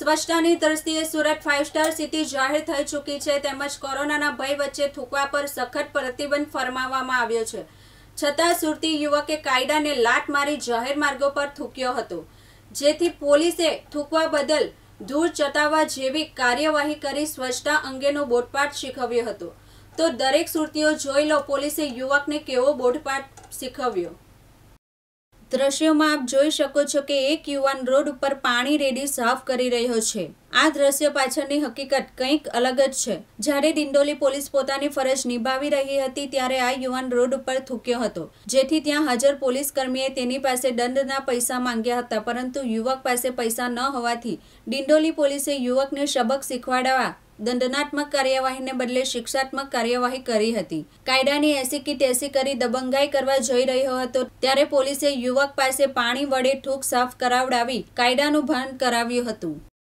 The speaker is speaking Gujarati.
સ્વચ્છતાની દ્રષ્ટિએ સુરત ફાઇવ સ્ટાર સિટી જાહેર થઈ ચૂકી છે તેમજ કોરોનાના ભય વચ્ચે થૂંકવા પર સખત પ્રતિબંધ ફરમાવવામાં આવ્યો છે છતાં સુરતી યુવકે કાયદાને લાટ મારી જાહેર માર્ગો પર થૂક્યો હતો જેથી પોલીસે થૂંકવા બદલ દૂર ચટાવવા જેવી કાર્યવાહી કરી સ્વચ્છતા અંગેનો બોધપાઠ શીખવ્યો હતો તો દરેક સુરતીઓ જોઈ લો પોલીસે યુવકને કેવો બોધપાઠ શીખવ્યો દ્રશ્યોમાં આપ જોઈ શકો છો કે એક યુવાન રોડ ઉપર પાણી રેડી સાફ કરી રહ્યો છે આ દ્રશ્ય પાછળની હકીકત કંઈક અલગ જ છે જ્યારે દિંડોલી પોલીસ પોતાની ફરજ નિભાવી રહી હતી ત્યારે આ યુવાન રોડ ઉપર થૂક્યો હતો જેથી ત્યાં હાજર પોલીસ કર્મીએ તેની પાસે દંડના પૈસા માંગ્યા હતા પરંતુ યુવક પાસે પૈસા ન હોવાથી દિંડોલી પોલીસે યુવકને શબક શીખવાડવા દંડનાત્મક કાર્યવાહીને બદલે શિક્ષાત્મક કાર્યવાહી કરી હતી કાયદાની એસી કી ટેસી કરી દબંગાઈ કરવા જઈ રહ્યો હતો ત્યારે પોલીસે યુવક પાસે પાણી વડે ઠૂંક સાફ કરાવડાવી કાયદાનું ભાન કરાવ્યું હતું